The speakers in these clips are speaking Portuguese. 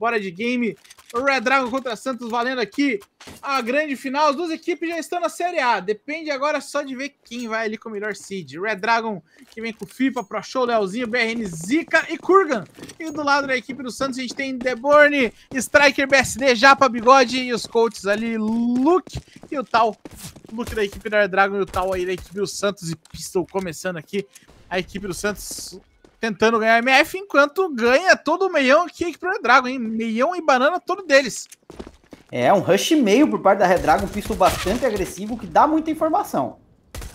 Bora de game. Red Dragon contra Santos valendo aqui a grande final. As duas equipes já estão na Série A. Depende agora só de ver quem vai ali com o melhor seed. Red Dragon que vem com FIFA, Pro Show, Leozinho, BRN, Zika e Kurgan. E do lado da equipe do Santos a gente tem Deborne, Striker, BSD, Japa, Bigode e os coaches ali, Luke e o tal. Luke da equipe da Red Dragon e o tal aí da equipe do Santos e Pistol começando aqui. A equipe do Santos tentando ganhar MF, enquanto ganha todo o meião aqui pro Red Dragon, hein? Meião e banana, todo deles. É, um rush meio por parte da Red Dragon, um pistol bastante agressivo, que dá muita informação.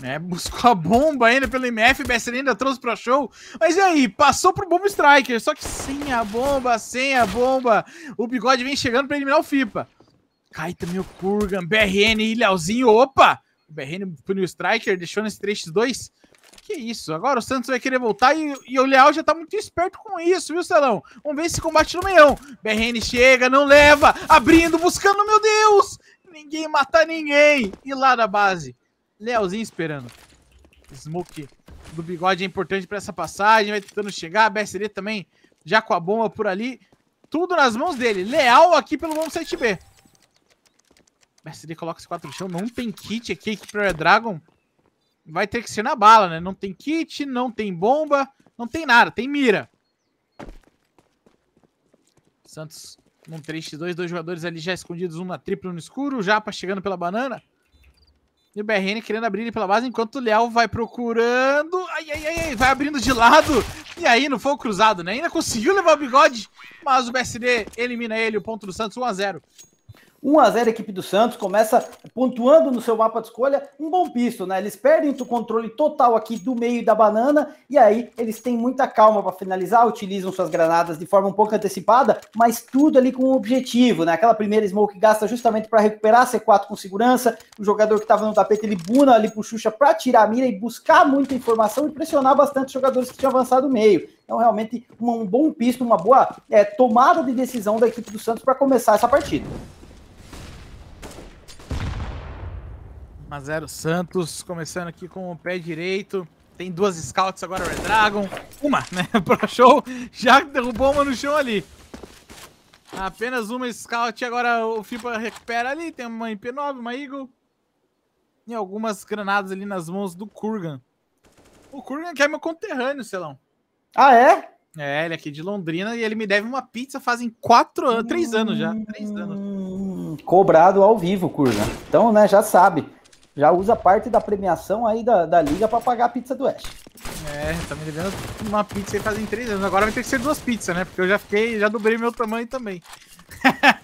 É, buscou a bomba ainda pelo MF, BSN ainda trouxe pra show. Mas e aí, passou pro Bomb Striker, só que sem a bomba, sem a bomba. O Bigode vem chegando pra eliminar o FIPA. Cai também o Kurgan, BRN, Ilhauzinho, opa! O BRN pro New Striker, deixou nesse 3x2 que é isso. Agora o Santos vai querer voltar e, e o Leal já tá muito esperto com isso, viu, Celão? Vamos ver esse combate no meião. BRN chega, não leva, abrindo, buscando, meu Deus! Ninguém mata ninguém. E lá na base, Lealzinho esperando. Smoke do bigode é importante para essa passagem, vai tentando chegar. A BSD também já com a bomba por ali. Tudo nas mãos dele. Leal aqui pelo Bom 7B. BSD coloca esse 4 no chão. Não tem kit aqui, equipe Red Dragon vai ter que ser na bala, né? Não tem kit, não tem bomba, não tem nada, tem mira. Santos num 3x2, dois jogadores ali já escondidos, um na tripla no escuro, o Japa chegando pela banana. E o BRN querendo abrir ele pela base, enquanto o Leal vai procurando. Ai, ai, ai, ai, vai abrindo de lado. E aí, não foi o cruzado, né? Ainda conseguiu levar o bigode, mas o BSD elimina ele, o ponto do Santos 1x0. 1 a 0 a equipe do Santos começa pontuando no seu mapa de escolha um bom pisto, né? Eles perdem o controle total aqui do meio da banana e aí eles têm muita calma para finalizar, utilizam suas granadas de forma um pouco antecipada, mas tudo ali com um objetivo, né? Aquela primeira smoke gasta justamente para recuperar C4 com segurança, o jogador que estava no tapete ele buna ali pro Xuxa para tirar a mira e buscar muita informação e pressionar bastante os jogadores que tinham avançado no meio. Então, realmente, um, um bom pisto, uma boa é, tomada de decisão da equipe do Santos para começar essa partida. 1 x 0 Santos, começando aqui com o pé direito. Tem duas scouts agora, Red Dragon. Uma, né? Pro show. Já derrubou uma no chão ali. Apenas uma scout. Agora o Fipa recupera ali. Tem uma MP9, uma Eagle. E algumas granadas ali nas mãos do Kurgan. O Kurgan que é meu conterrâneo, Celão. Ah, é? É, ele é aqui de Londrina e ele me deve uma pizza fazem quatro anos, três anos já. Três anos. Hum, cobrado ao vivo, Kurgan. Então, né, já sabe já usa parte da premiação aí da, da liga para pagar a pizza do Oeste. É, tá me devendo uma pizza aí fazem três anos. Agora vai ter que ser duas pizzas, né? Porque eu já fiquei, já dobrei meu tamanho também.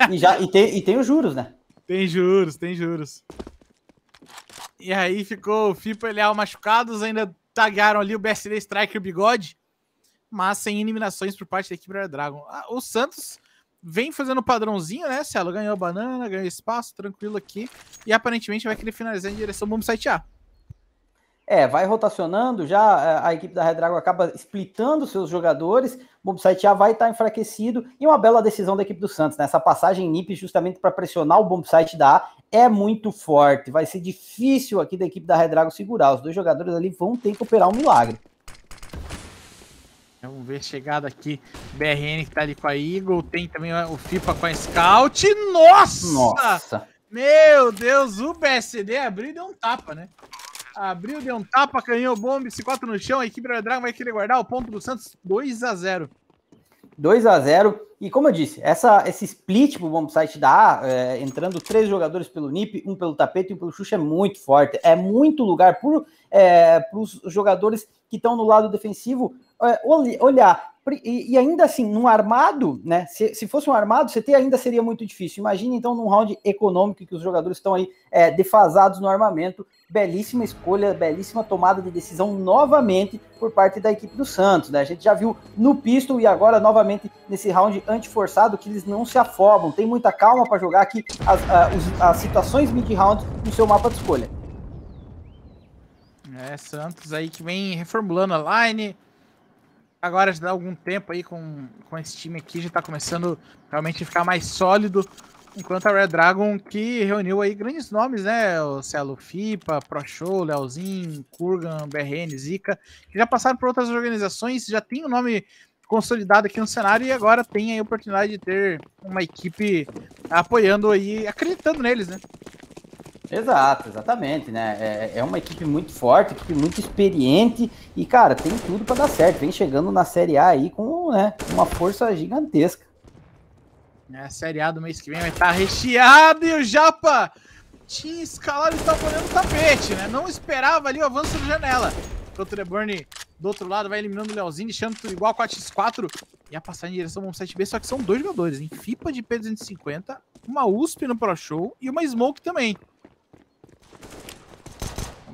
e, já, e, tem, e tem os juros, né? Tem juros, tem juros. E aí ficou o Fipa e Leal machucados, ainda tagaram ali o BSD Striker Bigode, mas sem eliminações por parte da equipe do Dragon. Ah, o Santos vem fazendo padrãozinho, né, Cielo? Ganhou banana, ganhou espaço, tranquilo aqui. E aparentemente vai querer finalizar em direção ao site A. É, vai rotacionando, já é, a equipe da Red Dragon acaba splitando seus jogadores, o site A vai estar tá enfraquecido, e uma bela decisão da equipe do Santos, né? Essa passagem NIP justamente para pressionar o site da A é muito forte, vai ser difícil aqui da equipe da Red Dragon segurar, os dois jogadores ali vão ter que operar um milagre. Vamos ver chegada aqui. BRN que tá ali com a Eagle. Tem também o FIPA com a Scout. Nossa! Nossa! Meu Deus, o BSD abriu e deu um tapa, né? Abriu, deu um tapa, canhão bomba, se 4 no chão. A equipe do Dragon vai querer guardar o ponto do Santos 2 a 0 2 a 0 E como eu disse, essa, esse split pro bomb site da A, é, entrando três jogadores pelo NIP, um pelo tapete e um pelo Xuxa, é muito forte. É muito lugar para é, os jogadores que estão no lado defensivo é, olhar. E, ainda assim, num armado, né? Se, se fosse um armado, CT ainda seria muito difícil. Imagina então num round econômico que os jogadores estão aí é, defasados no armamento. Belíssima escolha, belíssima tomada de decisão novamente por parte da equipe do Santos. Né? A gente já viu no pistol e agora novamente nesse round antiforçado que eles não se afobam. Tem muita calma para jogar aqui as, as, as situações mid-round no seu mapa de escolha. É, Santos aí que vem reformulando a line, agora já dá algum tempo aí com, com esse time aqui, já tá começando realmente a ficar mais sólido. Enquanto a Red Dragon, que reuniu aí grandes nomes, né? O Celo FIPA, ProShow, Leozinho, Kurgan, BRN, Zika, que já passaram por outras organizações, já tem o um nome consolidado aqui no cenário e agora tem a oportunidade de ter uma equipe apoiando aí, acreditando neles, né? Exato, exatamente, né? É, é uma equipe muito forte, equipe muito experiente e, cara, tem tudo para dar certo. Vem chegando na Série A aí com né, uma força gigantesca. É, a Série A do mês que vem vai estar tá recheada e o Japa tinha escalado e estava olhando o tapete, né? Não esperava ali o avanço da janela. O Treborne do outro lado vai eliminando o Leozinho, deixando tudo igual 4x4. E a passar em direção ao 7B, só que são dois jogadores, hein? FIPA de P250, uma USP no Pro Show e uma Smoke também.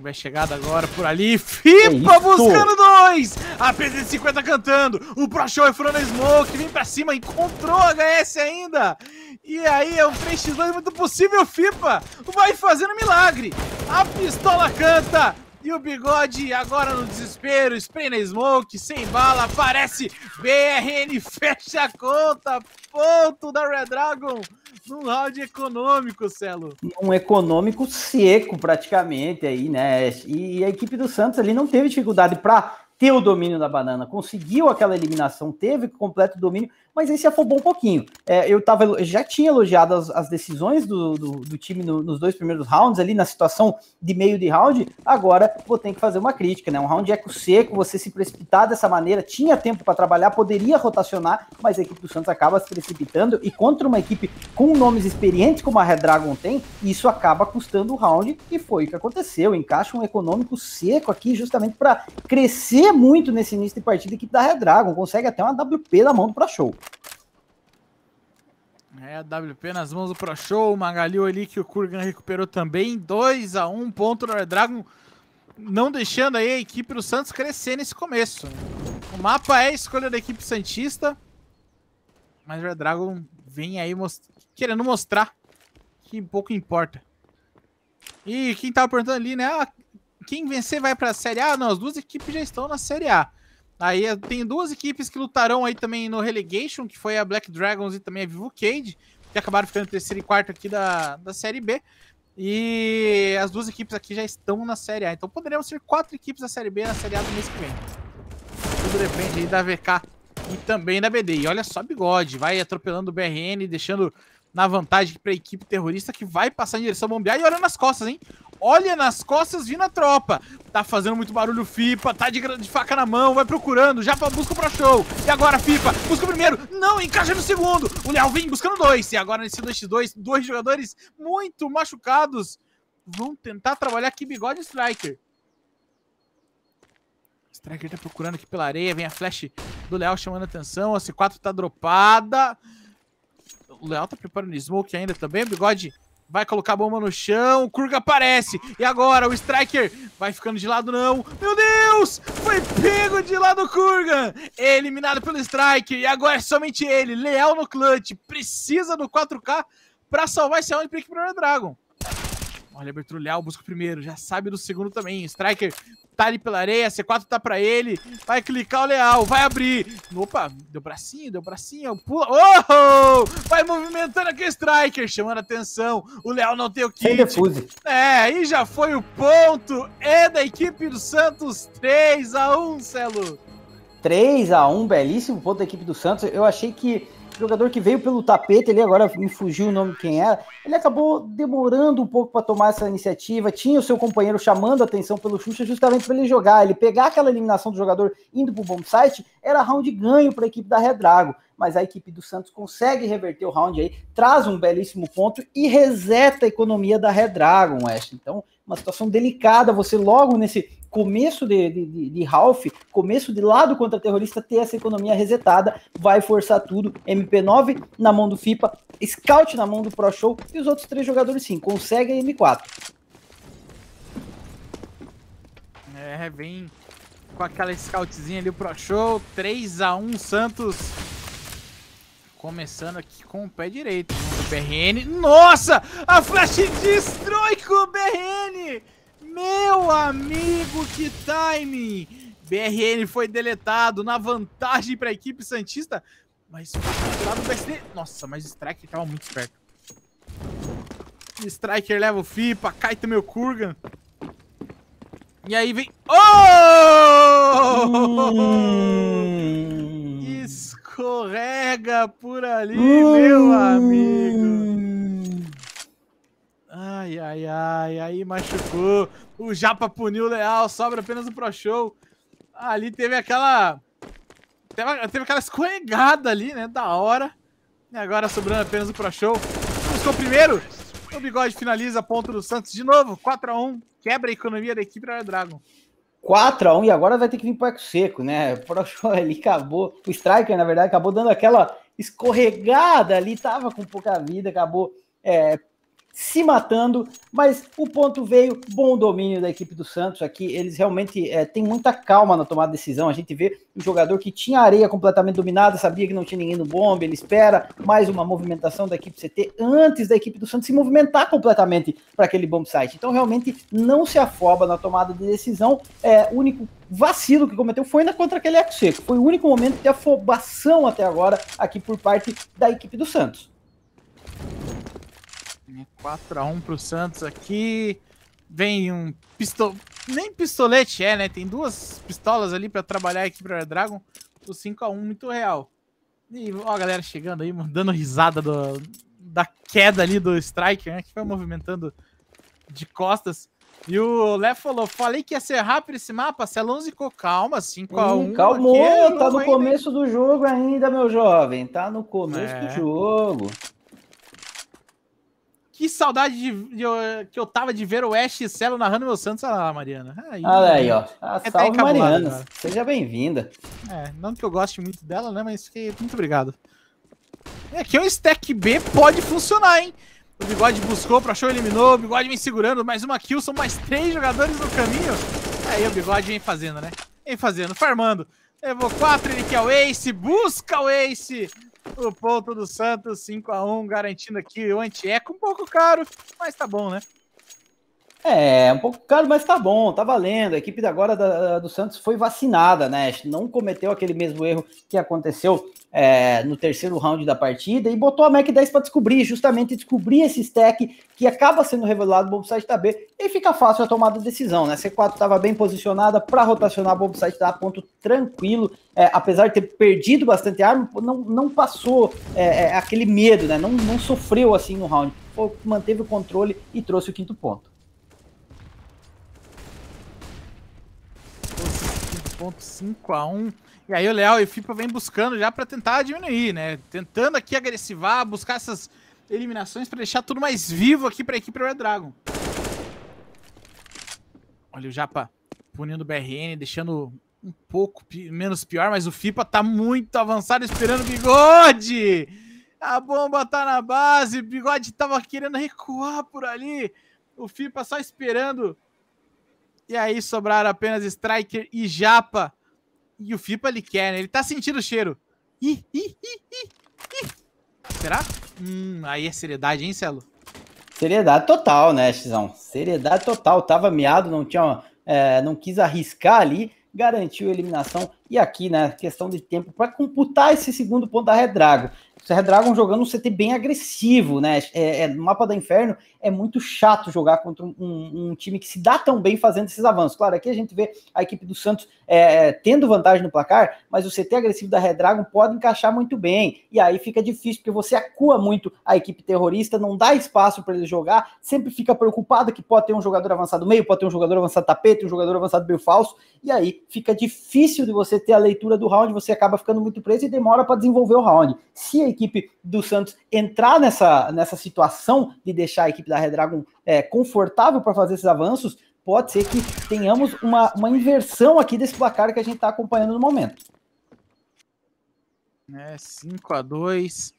Vai chegada agora por ali. FIPA é buscando dois! A PZ50 cantando. O Pro é furando a Smoke. Vem pra cima, encontrou a HS ainda. E aí é um 3x2 muito possível. FIPA vai fazendo milagre. A pistola canta. E o bigode, agora no desespero, spray na smoke, sem bala, aparece BRN, fecha a conta, ponto da Red Dragon num round econômico, Celo. Um econômico seco, praticamente, aí, né? E a equipe do Santos ali não teve dificuldade para ter o domínio da banana. Conseguiu aquela eliminação, teve completo domínio, mas aí se afobou um pouquinho. É, eu tava, já tinha elogiado as, as decisões do, do, do time no, nos dois primeiros rounds, ali na situação de meio de round, agora vou ter que fazer uma crítica, né? Um round eco seco, você se precipitar dessa maneira, tinha tempo para trabalhar, poderia rotacionar, mas a equipe do Santos acaba se precipitando e contra uma equipe com nomes experientes como a Red Dragon tem, isso acaba custando o round e foi o que aconteceu. Encaixa um econômico seco aqui justamente para crescer muito nesse início de partida a equipe da Red Dragon, consegue até uma WP na mão do Pro Show. É, WP nas mãos do Pro Show, Magalhães ali que o Kurgan recuperou também, 2 a 1 um ponto no Red Dragon, não deixando aí a equipe do Santos crescer nesse começo. O mapa é a escolha da equipe Santista, mas o Red Dragon vem aí most... querendo mostrar que pouco importa. E quem tava perguntando ali, né, ah, quem vencer vai pra Série A? Não, as duas equipes já estão na Série A. Aí tem duas equipes que lutarão aí também no Relegation, que foi a Black Dragons e também a Vivo Cage, que acabaram ficando terceiro e quarto aqui da, da Série B. E as duas equipes aqui já estão na Série A. Então poderemos ter quatro equipes da Série B na Série A do mês que vem. Tudo depende aí da VK e também da BD. E olha só, bigode, vai atropelando o BRN, deixando na vantagem para a equipe terrorista que vai passar em direção a bombear e olhando nas costas, hein? olha nas costas vindo a tropa. Tá fazendo muito barulho FIPA, tá de, de faca na mão, vai procurando, já busca o pro show. E agora FIPA, busca o primeiro, não, encaixa no segundo. O Léo vem buscando dois, e agora nesse 2x2, dois jogadores muito machucados vão tentar trabalhar aqui Bigode e Striker. Striker tá procurando aqui pela areia, vem a flash do Léo chamando a atenção, a C4 tá dropada. O Léo tá preparando smoke ainda também, o Bigode vai colocar a bomba no chão, o Kurga aparece, e agora o Striker vai ficando de lado não, meu Deus, foi pego de lado o Kurgan, eliminado pelo Striker, e agora é somente ele, leal no clutch, precisa do 4K para salvar esse round pick para o Dragon. Olha, Leal busca o primeiro, já sabe do segundo também. Striker tá ali pela areia, C4 tá pra ele. Vai clicar o Leal, vai abrir. Opa, deu bracinho, deu bracinho, pula. Oh! Vai movimentando aqui o Striker, chamando a atenção. O Leal não tem o kit. Sem defuse. É, aí já foi o ponto. É da equipe do Santos, 3 a 1 Celo. 3 a 1 belíssimo ponto da equipe do Santos. Eu achei que jogador que veio pelo tapete, ele agora me fugiu o nome quem era, é, ele acabou demorando um pouco para tomar essa iniciativa, tinha o seu companheiro chamando a atenção pelo Xuxa justamente para ele jogar, ele pegar aquela eliminação do jogador indo para o bom site, era round ganho para a equipe da Redrago, mas a equipe do Santos consegue reverter o round aí, traz um belíssimo ponto e reseta a economia da Redragon, West. Então, uma situação delicada, você logo nesse começo de, de, de Ralph, começo de lado contra-terrorista, ter essa economia resetada, vai forçar tudo. MP9 na mão do FIPA, Scout na mão do Pro Show e os outros três jogadores sim, conseguem M4. É, vem com aquela scoutzinha ali do Pro Show, 3x1 Santos. Começando aqui com o pé direito, o BRN. Nossa! A flash destrói com o BRN! Meu amigo, que timing! BRN foi deletado na vantagem para a equipe Santista, mas o do BSD. Nossa, mas o Striker estava muito esperto. Striker leva o FIPA, cai também o Kurgan. E aí vem... Hum. Oh! Escorrega por ali, meu amigo. Hum. Ai, ai, ai, aí machucou. O Japa puniu o Leal, sobra apenas o Pro Show. Ali teve aquela. Teve, teve aquela escorregada ali, né? Da hora. E agora sobrando apenas o Pro Show. Buscou primeiro. O Bigode finaliza a ponta do Santos de novo. 4x1. Quebra a economia da equipe da Dragon. 4x1 e agora vai ter que vir pro o seco, né? O Pro Show ali acabou. O Striker, na verdade, acabou dando aquela escorregada ali. Tava com pouca vida, acabou. É, se matando, mas o ponto veio, bom domínio da equipe do Santos aqui, eles realmente é, têm muita calma na tomada de decisão, a gente vê um jogador que tinha areia completamente dominada, sabia que não tinha ninguém no bombe, ele espera mais uma movimentação da equipe CT antes da equipe do Santos se movimentar completamente para aquele bomb site, então realmente não se afoba na tomada de decisão, é, o único vacilo que cometeu foi ainda contra aquele Eco Seco, foi o único momento de afobação até agora aqui por parte da equipe do Santos. 4x1 né? pro Santos aqui. Vem um pistol... Nem pistolete é, né? Tem duas pistolas ali pra trabalhar aqui pra Dragon. O 5x1 muito real. E ó a galera chegando aí, dando risada do, da queda ali do Striker, né? Que foi movimentando de costas. E o Lé falou, falei que ia ser rápido esse mapa, se Celon ficou calma, 5x1. Calmou, aqui, tá no começo do jogo ainda, meu jovem, tá no começo é. do jogo. Que saudade de, de, que eu tava de ver o Ash e Celo narrando meu Santos. Olha lá, Mariana. Ah, aí, Olha né? aí, ó. Ah, é salve, Mariana. Seja bem-vinda. É, não que eu goste muito dela, né? Mas que... muito obrigado. É que é um stack B pode funcionar, hein? O Bigode buscou, pra show eliminou. O Bigode vem segurando. Mais uma kill. São mais três jogadores no caminho. Aí o Bigode vem fazendo, né? Vem fazendo, farmando. Levou quatro, ele quer o Ace. Busca o Ace o ponto do Santos, 5x1, garantindo aqui o anti-eco, um pouco caro, mas tá bom, né? É, é, um pouco caro, mas tá bom, tá valendo. A equipe agora da, do Santos foi vacinada, né? Não cometeu aquele mesmo erro que aconteceu é, no terceiro round da partida e botou a Mac 10 para descobrir, justamente descobrir esse stack que acaba sendo revelado no site da B e fica fácil a tomada de decisão, né? C4 estava bem posicionada para rotacionar o site da ponto tranquilo, é, apesar de ter perdido bastante arma, não, não passou é, é aquele medo, né? Não, não sofreu assim no round, manteve o controle e trouxe o quinto ponto. 2.5 a 1. E aí o Leal e o Fipa vem buscando já para tentar diminuir, né? Tentando aqui agressivar, buscar essas eliminações para deixar tudo mais vivo aqui para a equipe Red Dragon. Olha o Japa punindo o BRN, deixando um pouco pi menos pior, mas o Fipa tá muito avançado esperando o Bigode! A bomba tá na base, o Bigode tava querendo recuar por ali. O Fipa só esperando e aí sobraram apenas Striker e Japa. E o Fipa ele quer, né? Ele tá sentindo o cheiro. Ih, ih, ih, ih, ih. Será? Hum, aí é seriedade, hein, Celo? Seriedade total, né, Xão? Seriedade total. Tava miado, não tinha, é, não quis arriscar ali, garantiu a eliminação. E aqui, né, questão de tempo para computar esse segundo ponto da Redrago. Serra Dragon jogando um CT bem agressivo, né? É, é, no mapa da Inferno é muito chato jogar contra um, um, time que se dá tão bem fazendo esses avanços. Claro, aqui a gente vê a equipe do Santos é, é tendo vantagem no placar, mas o CT agressivo da Red Dragon pode encaixar muito bem. E aí fica difícil, porque você acua muito a equipe terrorista, não dá espaço para ele jogar, sempre fica preocupado que pode ter um jogador avançado meio, pode ter um jogador avançado tapete, um jogador avançado meio falso, e aí fica difícil de você ter a leitura do round, você acaba ficando muito preso e demora para desenvolver o round. Se a equipe do Santos entrar nessa, nessa situação de deixar a equipe da Redragon é, confortável para fazer esses avanços, pode ser que tenhamos uma, uma inversão aqui desse placar que a gente está acompanhando no momento. É, 5 a 2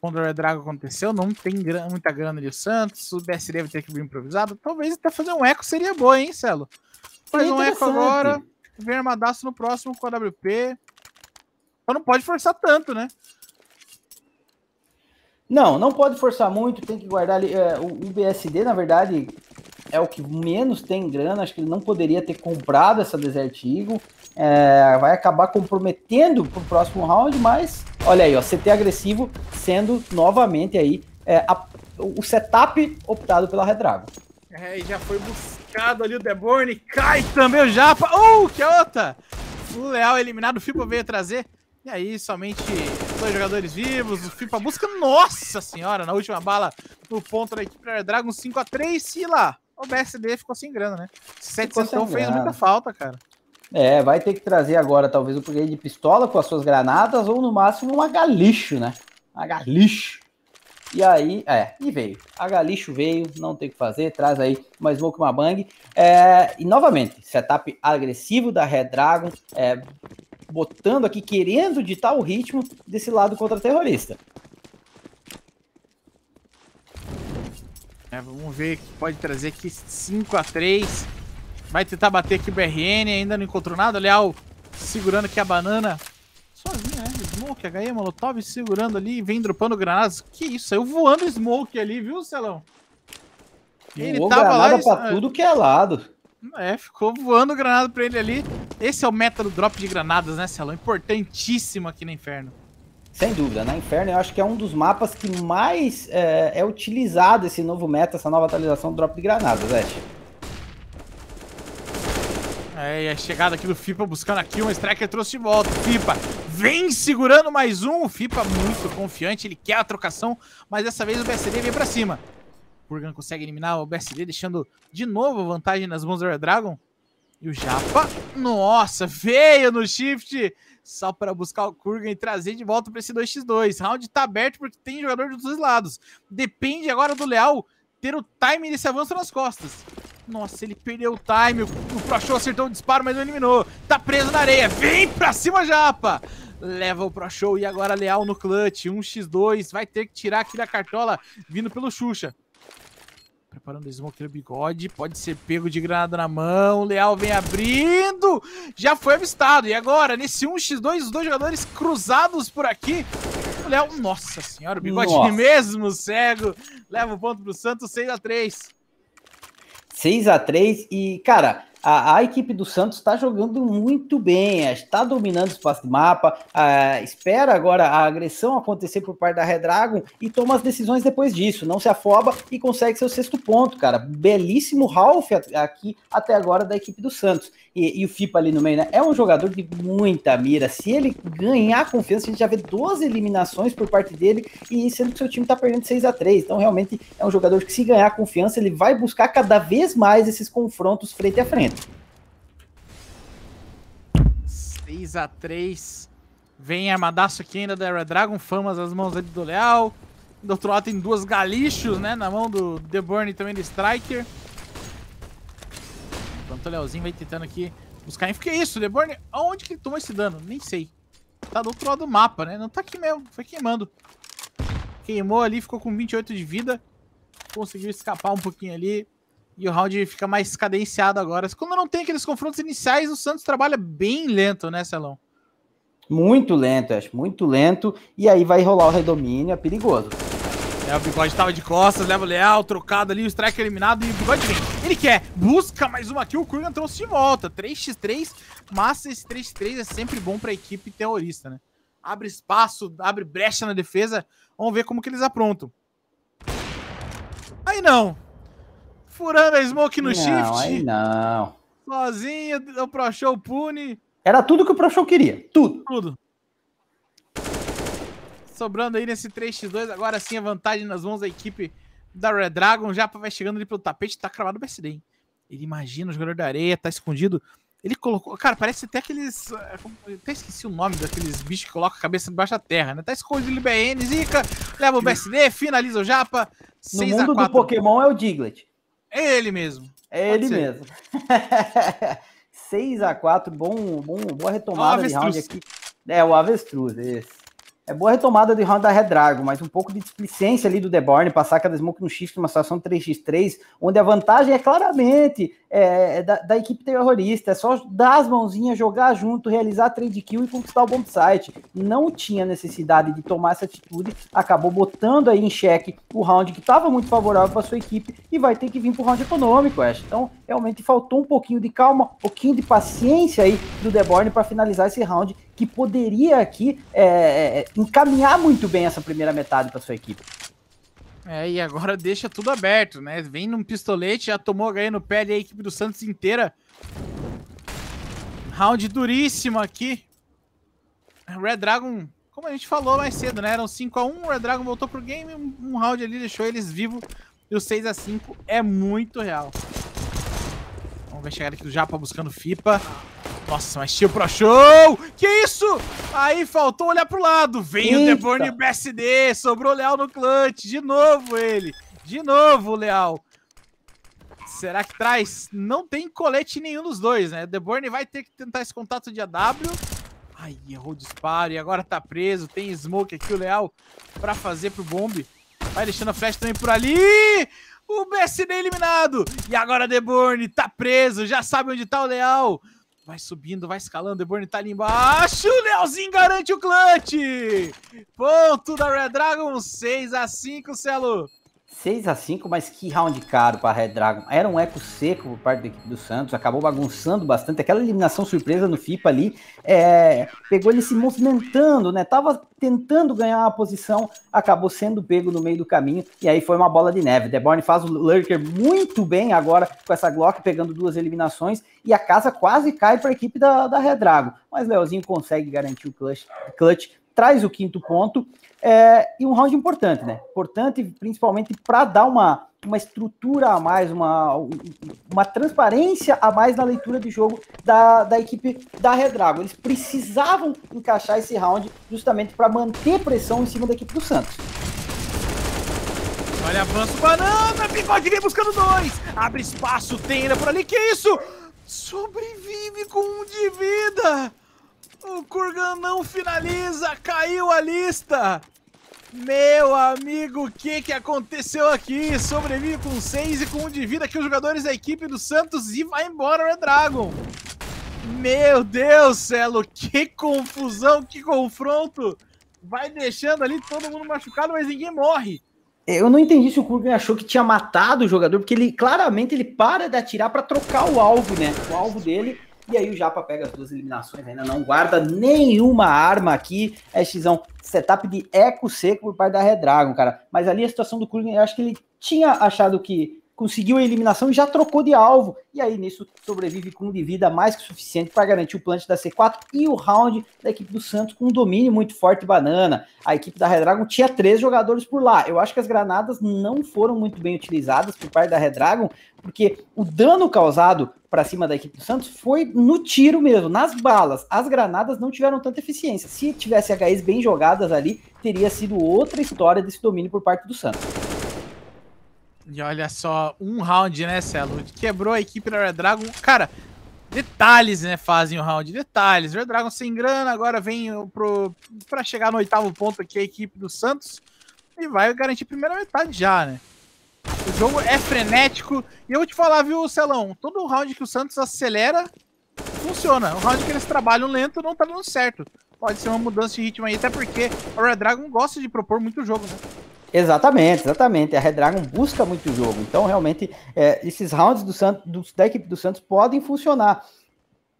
Quando o Red Dragon aconteceu, não tem muita grana de Santos. O BSD vai ter que vir improvisado. Talvez até fazer um eco seria boa, hein, Celo? Faz um eco agora. Vem armadaço no próximo com a WP. Só não pode forçar tanto, né? Não, não pode forçar muito, tem que guardar ali. É, o, BSD, na verdade, é o que menos tem grana, acho que ele não poderia ter comprado essa Desert Eagle. É, vai acabar comprometendo pro próximo round, mas olha aí, ó, CT agressivo sendo novamente aí é, a, o setup optado pela Redrago. É, e já foi buscado ali o Deborn, cai também o Japa. Uh, que outra! O Leal eliminado, o Fibo veio trazer. E aí, somente dois jogadores vivos, o fim pra busca. Nossa senhora, na última bala no ponto da equipe Air Dragon 5x3. Sila, o BSD ficou sem grana, né? 700 fez muita falta, cara. É, vai ter que trazer agora talvez o um upgrade de pistola com as suas granadas ou no máximo uma galicho né? Uma galicho E aí, é, e veio. A galicho veio, não tem o que fazer, traz aí uma smoke, uma bang. É, e novamente, setup agressivo da Red Dragon, é, botando aqui, querendo ditar o ritmo desse lado contra-terrorista. É, vamos ver que pode trazer aqui 5 a 3 Vai tentar bater aqui o BRN, ainda não encontrou nada. Leal segurando aqui a banana. Sozinho, né? Smoke, HE, Molotov segurando ali, vem dropando granadas. Que isso, saiu voando Smoke ali, viu, Celão? Ele tava lá, pra tudo que é lado. É, ficou voando granada pra ele ali. Esse é o meta do drop de granadas, né, Celão? Importantíssimo aqui no Inferno. Sem dúvida, na né? Inferno eu acho que é um dos mapas que mais é, é utilizado esse novo meta, essa nova atualização do drop de granadas, Ash. Né, é, e a chegada aqui do FIPA buscando aqui, um Striker trouxe de volta. FIPA vem segurando mais um, o FIPA muito confiante, ele quer a trocação, mas dessa vez o BSD vem pra cima. Kurgan consegue eliminar o BSD, deixando de novo vantagem nas mãos do Red Dragon. E o Japa, nossa, veio no shift, só para buscar o Kurgan e trazer de volta para esse 2x2. Round tá aberto porque tem jogador dos dois lados. Depende agora do Leal ter o time desse avanço nas costas. Nossa, ele perdeu o time, o Proshow acertou o disparo, mas não eliminou. Tá preso na areia, vem para cima, Japa! leva o Proshow e agora Leal no clutch, 1x2, vai ter que tirar aqui da cartola, vindo pelo Xuxa. Preparando o Smoke Bigode. Pode ser pego de granada na mão. O Leal vem abrindo. Já foi avistado. E agora, nesse 1x2, os dois jogadores cruzados por aqui. O Leal, nossa senhora, o bigode nossa. mesmo cego. Leva o ponto pro Santos, 6x3. 6x3 e, cara, a, a equipe do Santos está jogando muito bem, está é, dominando o espaço de mapa, a, é, espera agora a agressão acontecer por parte da Redragon e toma as decisões depois disso, não se afoba e consegue seu sexto ponto, cara. Belíssimo Ralph aqui até agora da equipe do Santos. E, e o FIPA ali no meio, né? É um jogador de muita mira. Se ele ganhar confiança, a gente já vê duas eliminações por parte dele, e sendo que seu time está perdendo 6 a 3 Então, realmente, é um jogador que, se ganhar confiança, ele vai buscar cada vez mais esses confrontos frente a frente. 6x3. Vem armadaço aqui ainda da Red Dragon, famas nas mãos ali do Leal. Do outro lado tem duas galichos, né? Na mão do The Burn também do Striker. Enquanto o Leozinho vai tentando aqui buscar info. Que é isso, The Burn? Onde que ele tomou esse dano? Nem sei. Tá do outro lado do mapa, né? Não tá aqui mesmo. Foi queimando. Queimou ali, ficou com 28 de vida. Conseguiu escapar um pouquinho ali. E o round fica mais cadenciado agora. Como não tem aqueles confrontos iniciais, o Santos trabalha bem lento, né, Celão? Muito lento, acho, muito lento. E aí vai rolar o redomínio, é perigoso. É, o bigode tava de costas, leva o leal, trocado ali, o strike eliminado e o bigode vem. Ele quer, busca mais uma aqui, o Kurgan trouxe de volta. 3x3, mas esse 3x3 é sempre bom pra equipe terrorista, né? Abre espaço, abre brecha na defesa. Vamos ver como que eles aprontam. Aí não, furando a smoke no não, shift. Aí não. Sozinho, o Pro Show pune. Era tudo que o Pro Show queria. Tudo. Tudo. Sobrando aí nesse 3x2. Agora sim a vantagem nas mãos da equipe da Red Dragon. Já vai chegando ali pelo tapete. Tá cravado o BSD, hein? Ele imagina o jogador da areia, tá escondido. Ele colocou. Cara, parece até aqueles. É, até esqueci o nome daqueles bichos que colocam a cabeça debaixo da terra, né? Tá escondido o BN, Zika, leva o BSD, finaliza o Japa. No mundo do Pokémon é o Diglett. É ele mesmo. É Pode ele ser. mesmo. 6 x 4 bom, bom, boa retomada de round aqui. É, o Avestruz, esse. É boa retomada de round da Redrago, mas um pouco de displicência ali do Deborn, passar cada smoke no X numa situação 3x3, onde a vantagem é claramente é, é, da, da, equipe terrorista, é só dar as mãozinhas, jogar junto, realizar trade kill e conquistar o bomb site. Não tinha necessidade de tomar essa atitude, acabou botando aí em xeque o round que estava muito favorável para sua equipe e vai ter que vir para o round econômico, Ash. Então, realmente faltou um pouquinho de calma, um pouquinho de paciência aí do Deborn para finalizar esse round que poderia aqui é, é, encaminhar muito bem essa primeira metade para sua equipe. É, e agora deixa tudo aberto, né? Vem num pistolete, já tomou ganhando no pé ali a equipe do Santos inteira. Round duríssimo aqui. Red Dragon, como a gente falou mais cedo, né? Eram 5x1, Red Dragon voltou pro game, um round ali deixou eles vivos. E o 6x5 é muito real vai chegar aqui do Japa buscando FIPA. Nossa, mas tio pro show! Que isso? Aí faltou olhar pro lado. vem Eita. o Deborn BSD, sobrou o Leal no clutch. De novo ele. De novo o Leal. Será que traz? Não tem colete nenhum dos dois, né? Deborne vai ter que tentar esse contato de AW. Ai, errou o disparo e agora tá preso. Tem smoke aqui o Leal pra fazer pro bombe. Vai deixando a flash também por ali. O BSD eliminado. E agora Deborn tá preso. Já sabe onde tá o Leal. Vai subindo, vai escalando. Deborn tá ali embaixo. O Lealzinho garante o clutch. Ponto da Red Dragon 6 a 5, Celo. 6 a 5 mas que round caro para Red Dragon. Era um eco seco por parte da equipe do Santos, acabou bagunçando bastante. Aquela eliminação surpresa no FIPA ali é, pegou ele se movimentando, né? Tava tentando ganhar uma posição, acabou sendo pego no meio do caminho, e aí foi uma bola de neve. Deborn faz o Lurker muito bem agora com essa Glock, pegando duas eliminações, e a casa quase cai para a equipe da, da Red Dragon. Mas Leozinho consegue garantir o clutch, clutch traz o quinto ponto é, e um round importante, né? Importante principalmente para dar uma, uma estrutura a mais, uma, uma transparência a mais na leitura de jogo da, da equipe da Redragon. Eles precisavam encaixar esse round justamente para manter pressão em cima da equipe do Santos. Olha, avança o Banana, Bigode vem buscando dois. Abre espaço, tem ainda por ali, que isso? Sobrevive com um de vida. O Kurgan não finaliza, caiu a lista. Meu amigo, o que, que aconteceu aqui? Sobrevive com 6 e com 1 de vida aqui os jogadores da equipe do Santos e vai embora o Red Dragon. Meu Deus, Celo, que confusão, que confronto. Vai deixando ali todo mundo machucado, mas ninguém morre. É, eu não entendi se o Kurgan achou que tinha matado o jogador, porque ele claramente ele para de atirar para trocar o alvo, né? O alvo dele e aí o Japa pega as duas eliminações, ainda não guarda nenhuma arma aqui. É Xão, setup de eco seco por parte da Redragon, cara. Mas ali a situação do Kurgan, eu acho que ele tinha achado que conseguiu a eliminação e já trocou de alvo. E aí, nisso, sobrevive com um de vida mais que suficiente para garantir o plant da C4 e o round da equipe do Santos com um domínio muito forte banana. A equipe da Redragon tinha três jogadores por lá. Eu acho que as granadas não foram muito bem utilizadas por parte da Redragon, porque o dano causado para cima da equipe do Santos foi no tiro mesmo, nas balas. As granadas não tiveram tanta eficiência. Se tivesse Hs bem jogadas ali, teria sido outra história desse domínio por parte do Santos. E olha só, um round, né, Celo? Quebrou a equipe da Red Dragon. Cara, detalhes, né, fazem o round. Detalhes. Red Dragon sem grana, agora vem pro, pra chegar no oitavo ponto aqui a equipe do Santos. E vai garantir a primeira metade já, né? O jogo é frenético. E eu vou te falar, viu, Celão? Todo round que o Santos acelera, funciona. O round que eles trabalham lento não tá dando certo. Pode ser uma mudança de ritmo aí, até porque o Red Dragon gosta de propor muito jogo, né? Exatamente, exatamente. A Red Dragon busca muito o jogo. Então, realmente, é, esses rounds do Santos, da equipe do Santos podem funcionar.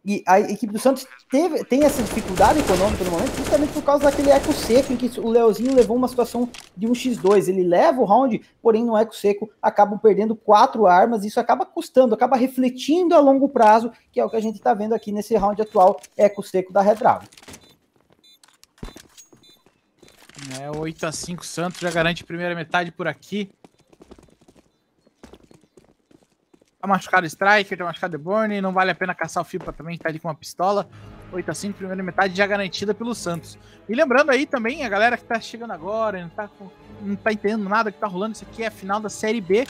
E a equipe do Santos teve, tem essa dificuldade econômica no momento, justamente por causa daquele eco seco em que o Leozinho levou uma situação de um x2. Ele leva o round, porém no eco seco acabam perdendo quatro armas. Isso acaba custando, acaba refletindo a longo prazo, que é o que a gente está vendo aqui nesse round atual eco seco da Red Dragon. É, 8 a 5 Santos já garante primeira metade por aqui. Tá machucado o Striker, tá machucado o Borne, não vale a pena caçar o Fipa também, tá ali com uma pistola. 8 a 5 primeira metade já garantida pelo Santos. E lembrando aí também, a galera que tá chegando agora, não tá, não tá entendendo nada que tá rolando, isso aqui é a final da Série B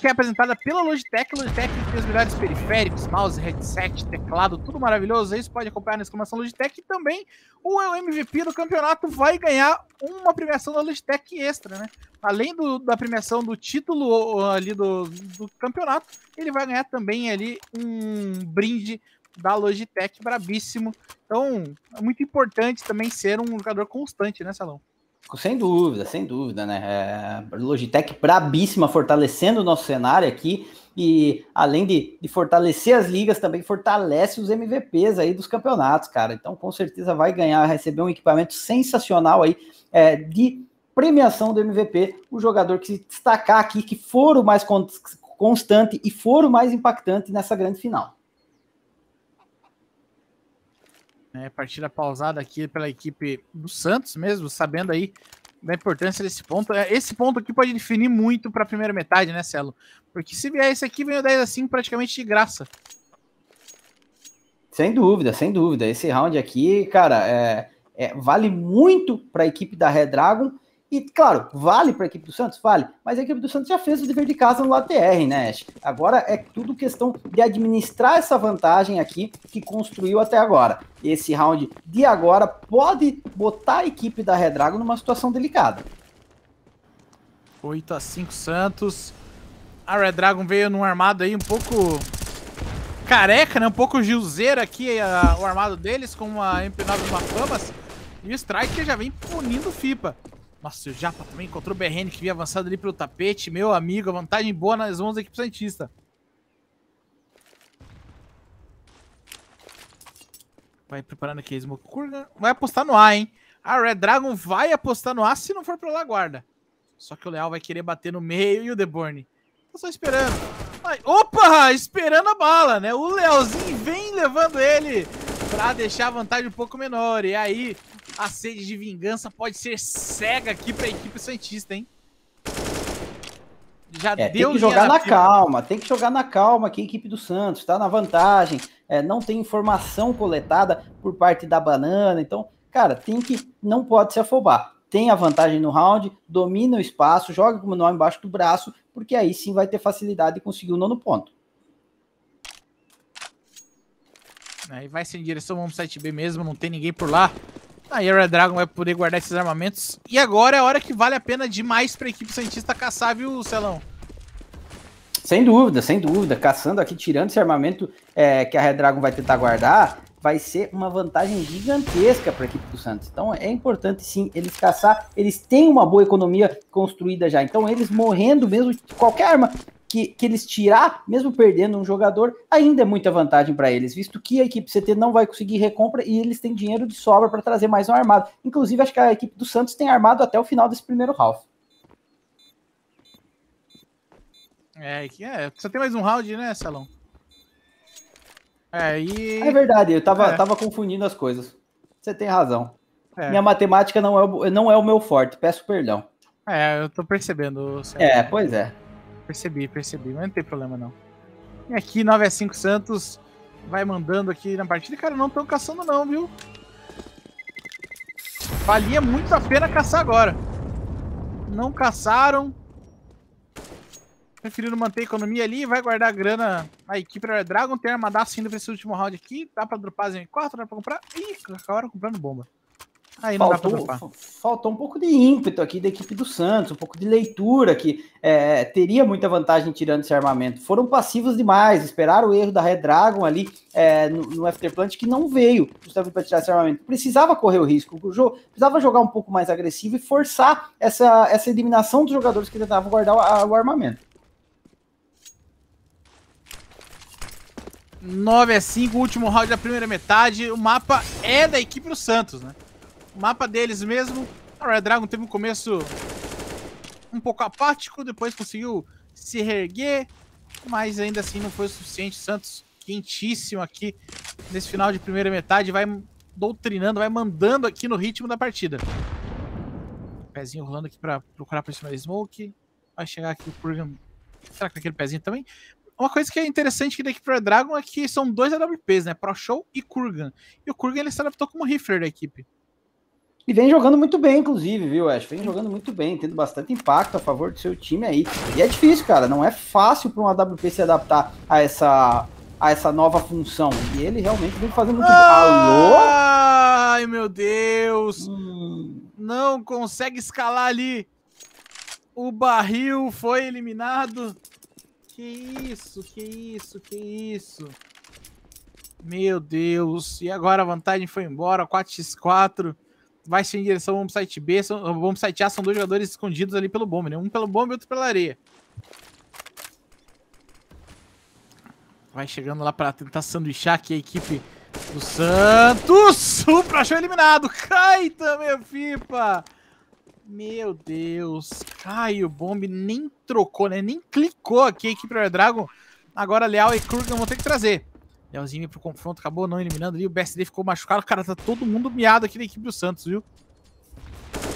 que é apresentada pela Logitech. Logitech tem os melhores periféricos, mouse, headset, teclado, tudo maravilhoso. Isso pode acompanhar na exclamação Logitech. E também o MVP do campeonato vai ganhar uma premiação da Logitech extra, né? Além do, da premiação do título ali do, do campeonato, ele vai ganhar também ali um brinde da Logitech brabíssimo. Então, é muito importante também ser um jogador constante, né, Salão? Sem dúvida, sem dúvida, né? É, Logitech brabíssima, fortalecendo o nosso cenário aqui. E além de, de, fortalecer as ligas, também fortalece os MVPs aí dos campeonatos, cara. Então, com certeza vai ganhar, receber um equipamento sensacional aí é, de premiação do MVP. O jogador que se destacar aqui, que for o mais constante e for o mais impactante nessa grande final. Né? Partida pausada aqui pela equipe do Santos mesmo, sabendo aí da importância desse ponto. É, esse ponto aqui pode definir muito para a primeira metade, né, Celo? Porque se vier esse aqui, vem o 10 assim praticamente de graça. Sem dúvida, sem dúvida. Esse round aqui, cara, é, é, vale muito para a equipe da Red Dragon e, claro, vale para a equipe do Santos? Vale. Mas a equipe do Santos já fez o dever de casa no ATR, né, Ash? Agora é tudo questão de administrar essa vantagem aqui que construiu até agora. Esse round de agora pode botar a equipe da Redrago numa situação delicada. 8 a 5 Santos. A Red Dragon veio num armado aí um pouco careca, né? Um pouco gilzeira aqui a, o armado deles com uma MP9 e uma Famas. E o Strike já vem punindo o FIPA. Nossa, o Japa também encontrou o BRN que vinha avançado ali pelo tapete. Meu amigo, a vantagem boa nas mãos da equipe Santista. Vai preparando aqui a Smoke Kurgan. Vai apostar no A, hein? A Red Dragon vai apostar no A se não for lá, Laguarda. Só que o Leal vai querer bater no meio e o Deborn. Tá só esperando. opa! Esperando a bala, né? O Lealzinho vem levando ele pra deixar a vantagem um pouco menor. E aí, a sede de vingança pode ser cega aqui pra equipe Santista, hein? Já é, deu tem que jogar na, calma, tem que jogar na calma aqui a equipe do Santos, tá na vantagem, é, não tem informação coletada por parte da banana, então, cara, tem que, não pode se afobar. Tem a vantagem no round, domina o espaço, joga com o manual embaixo do braço, porque aí sim vai ter facilidade de conseguir o nono ponto. Aí vai ser em direção ao 7B mesmo, não tem ninguém por lá. Aí tá, A Red Dragon vai poder guardar esses armamentos. E agora é a hora que vale a pena demais para a equipe Santista caçar, viu, Celão? Sem dúvida, sem dúvida. Caçando aqui, tirando esse armamento é, que a Red Dragon vai tentar guardar, vai ser uma vantagem gigantesca para a equipe do Santos. Então é importante sim eles caçar. Eles têm uma boa economia construída já. Então eles morrendo mesmo, qualquer arma que, que eles tirar, mesmo perdendo um jogador, ainda é muita vantagem para eles, visto que a equipe CT não vai conseguir recompra e eles têm dinheiro de sobra para trazer mais um armado. Inclusive, acho que a equipe do Santos tem armado até o final desse primeiro half. É, que é, só tem mais um round, né, Salão? É, e... é verdade, eu tava, é. tava confundindo as coisas. Você tem razão. É. Minha matemática não é, não é o meu forte, peço perdão. É, eu tô percebendo. Certo. É, pois é percebi, percebi. Mas não tem problema, não. E aqui, 9 a 5 Santos vai mandando aqui na partida. Cara, não estão caçando não, viu? Valia muito a pena caçar agora. Não caçaram. Preferindo manter a economia ali. Vai guardar a grana. A equipe Red Dragon tem armadaço indo pra esse último round aqui. Dá pra dropar as M4, dá pra comprar. Ih, acabaram comprando bomba. Aí faltou, faltou um pouco de ímpeto aqui da equipe do Santos, um pouco de leitura que é, teria muita vantagem tirando esse armamento. Foram passivos demais, esperaram o erro da Red Dragon ali é, no, no Afterplant que não veio justamente para tirar esse armamento. Precisava correr o risco, o jogo precisava jogar um pouco mais agressivo e forçar essa, essa eliminação dos jogadores que tentavam guardar o, a, o armamento. 9 a 5, último round da primeira metade. O mapa é da equipe do Santos, né? mapa deles mesmo. A Red Dragon teve um começo um pouco apático, depois conseguiu se reerguer, mas ainda assim não foi o suficiente. Santos quentíssimo aqui nesse final de primeira metade, vai doutrinando, vai mandando aqui no ritmo da partida. Pezinho rolando aqui para procurar por cima da Smoke. Vai chegar aqui o Kurgan. Será que tá aquele pezinho também? Uma coisa que é interessante que equipe pro Dragon é que são dois AWPs, né? Pro Show e Kurgan. E o Kurgan ele se adaptou como rifler da equipe. E vem jogando muito bem, inclusive, viu, Ash? Vem jogando muito bem, tendo bastante impacto a favor do seu time aí. E é difícil, cara. Não é fácil para um AWP se adaptar a essa, a essa nova função. E ele realmente vem fazendo muito Alô? Ai, meu Deus! Hum. Não consegue escalar ali. O barril foi eliminado. Que isso, que isso, que isso. Meu Deus. E agora a vantagem foi embora. 4x4 vai em direção ao bomb site B, são, bomb site A são dois jogadores escondidos ali pelo bomb, né? Um pelo bomb e outro pela areia. Vai chegando lá pra tentar sanduichar aqui a equipe do Santos. O Prachão eliminado. Cai também, Fipa. Meu Deus. Cai o bomb. Nem trocou, né? Nem clicou aqui a equipe do Dragon. Agora Leal e Kurgan vão ter que trazer. Leozinho pro confronto, acabou não eliminando ali. O BSD ficou machucado. Cara, tá todo mundo miado aqui da equipe do Santos, viu?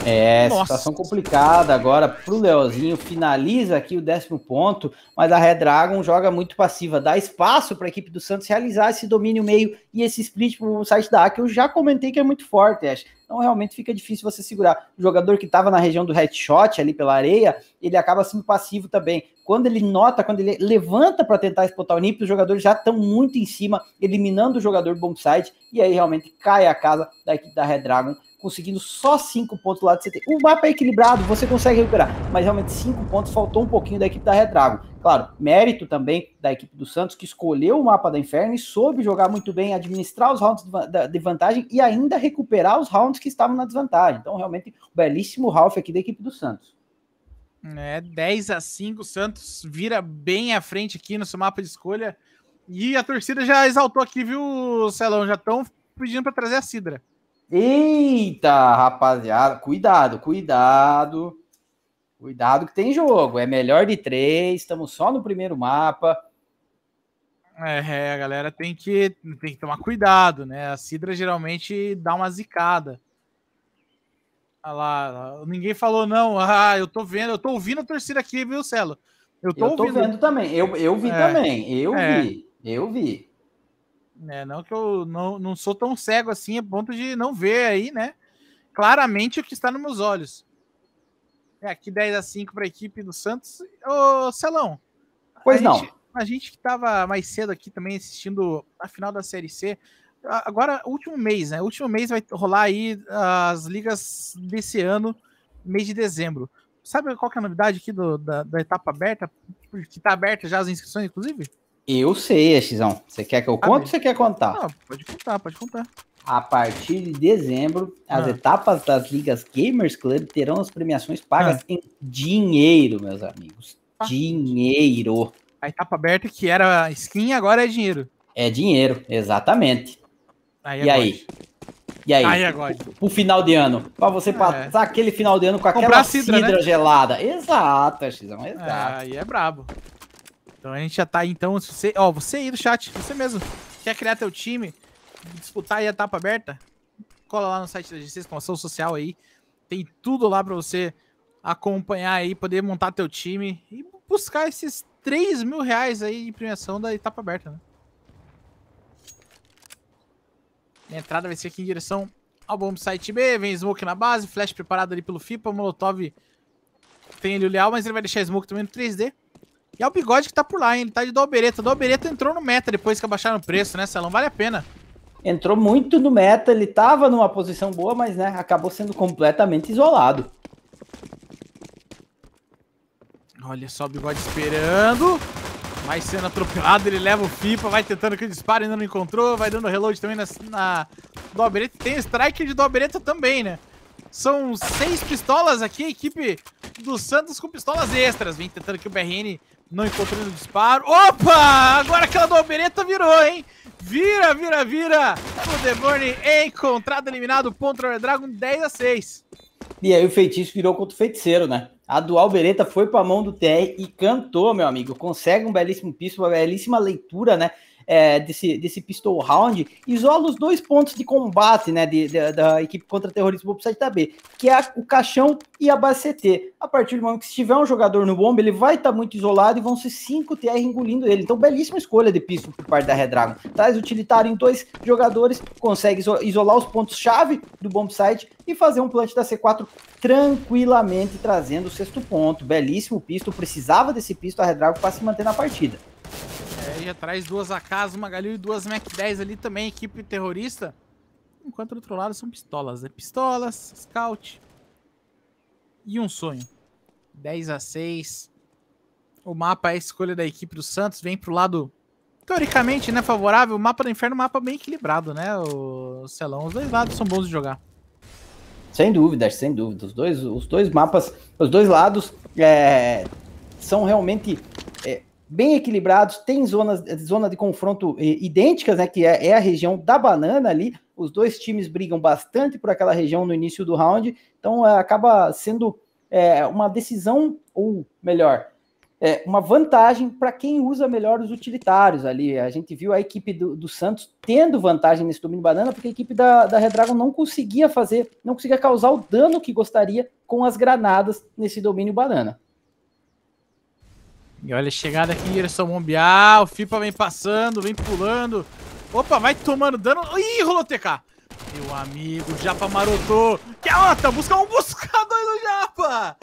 É, Nossa. situação complicada agora pro Leozinho. Finaliza aqui o décimo ponto, mas a Red Dragon joga muito passiva. Dá espaço para a equipe do Santos realizar esse domínio meio e esse split pro site da A, que eu já comentei que é muito forte, acho. Então realmente fica difícil você segurar. O jogador que estava na região do headshot ali pela areia ele acaba sendo passivo também. Quando ele nota, quando ele levanta para tentar espotar o NIP, os jogadores já estão muito em cima, eliminando o jogador bombsite, e aí realmente cai a casa da equipe da Red Dragon, conseguindo só 5 pontos lá do CT. O mapa é equilibrado, você consegue recuperar, mas realmente 5 pontos faltou um pouquinho da equipe da Red Dragon. Claro, mérito também da equipe do Santos, que escolheu o mapa da Inferno e soube jogar muito bem, administrar os rounds de vantagem e ainda recuperar os rounds que estavam na desvantagem. Então, realmente, um belíssimo Ralph aqui da equipe do Santos. É, 10 a 5, o Santos vira bem à frente aqui no seu mapa de escolha. E a torcida já exaltou aqui, viu, Celão? Já estão pedindo para trazer a Sidra. Eita, rapaziada, cuidado, cuidado. Cuidado que tem jogo. É melhor de três, estamos só no primeiro mapa. É, a galera tem que, tem que tomar cuidado, né? A Sidra geralmente dá uma zicada. Olha tá lá, ninguém falou não. Ah, eu tô vendo, eu tô ouvindo a torcida aqui, viu, Celo? Eu tô, eu tô ouvindo. vendo também. Eu, eu vi é. também. Eu é. vi. Eu vi. É, não que eu não, não sou tão cego assim a ponto de não ver aí, né? Claramente o que está nos meus olhos. É, aqui 10 a 5 para a equipe do Santos. Ô, Celão. Pois a não. Gente, a gente que estava mais cedo aqui também assistindo a final da Série C, agora, último mês, né? Último mês vai rolar aí as ligas desse ano, mês de dezembro. Sabe qual que é a novidade aqui do, da, da etapa aberta? Que tá aberta já as inscrições, inclusive? Eu sei, Xizão. Você quer que eu ah, conte ah, ou você quer contar? Não, pode contar, pode contar. A partir de dezembro, as ah. etapas das ligas Gamers Club terão as premiações pagas ah. em dinheiro, meus amigos. Ah. Dinheiro. A etapa aberta que era skin, agora é dinheiro. É dinheiro, exatamente. Aí é e aí? E aí? Aí é o Pro final de ano. Pra você é. passar aquele final de ano com aquela Comprar cidra, cidra né? gelada. Exato, Xizão, é exato. aí é brabo. Então a gente já tá aí, então, se você, ó, você aí do chat, você mesmo, quer criar teu time, disputar aí a etapa aberta, cola lá no site da com ação Social aí, tem tudo lá para você acompanhar aí, poder montar teu time e buscar esses 3 mil reais aí de premiação da etapa aberta, né? A entrada vai ser aqui em direção ao bomb site B. Vem Smoke na base, Flash preparado ali pelo FIPA, Molotov tem ali o Leal, mas ele vai deixar Smoke também no 3D. E é o Bigode que tá por lá, hein? Ele tá de Dalbereta. Dalbereta entrou no meta depois que abaixaram o preço, né, Celão? Vale a pena. Entrou muito no meta, ele tava numa posição boa, mas, né, acabou sendo completamente isolado. Olha só o Bigode esperando. Vai sendo atropelado, ele leva o FIPA, vai tentando que disparo, ainda não encontrou, vai dando reload também na, na Dobreta. Tem strike de Dobreta também, né? São seis pistolas aqui, a equipe do Santos com pistolas extras. Vem tentando que o BRN não encontrando disparo. Opa! Agora aquela Dobreta virou, hein? Vira, vira, vira! O Deborne encontrado, eliminado. Ponto Dragon 10 a 6. E aí o feitiço virou contra o feiticeiro, né? A do Albereta foi para a mão do TR e cantou, meu amigo. Consegue um belíssimo piso, uma belíssima leitura, né? é, desse, desse pistol round, isola os dois pontos de combate né, de, de da equipe contra terrorismo do bombsite 7B, que é o caixão e a base CT. A partir do momento que se tiver um jogador no bomba, ele vai estar tá muito isolado e vão ser 5 TR engolindo ele. Então, belíssima escolha de pistol por parte da Red Dragon. Traz utilitário em dois jogadores, consegue isolar os pontos-chave do bombsite e fazer um plant da C4 tranquilamente, trazendo o sexto ponto. Belíssimo pisto, precisava desse pisto a Red Dragon para se manter na partida. Aí já traz duas AKs, uma Galil e duas Mac 10 ali também, equipe terrorista. Enquanto do outro lado são pistolas, né? Pistolas, scout e um sonho. 10 a 6. O mapa é a escolha da equipe do Santos, vem pro lado teoricamente, né, favorável. O mapa do inferno, é um mapa bem equilibrado, né, o Celão. Os dois lados são bons de jogar. Sem dúvida, sem dúvida. Os dois, os dois mapas, os dois lados é, são realmente é, bem equilibrados, tem zonas, zona de confronto eh, idênticas, né, que é, é, a região da banana ali, os dois times brigam bastante por aquela região no início do round, então eh, acaba sendo eh, uma decisão, ou melhor, uma vantagem para quem usa melhor os utilitários ali, a gente viu a equipe do, do, Santos tendo vantagem nesse domínio banana, porque a equipe da, da Redragon não conseguia fazer, não conseguia causar o dano que gostaria com as granadas nesse domínio banana. E olha, chegada aqui em direção bombear. O Fipa vem passando, vem pulando. Opa, vai tomando dano. Ih, rolou TK. Meu amigo, Japa marotou. Que ota, tá busca um, buscador do Japa.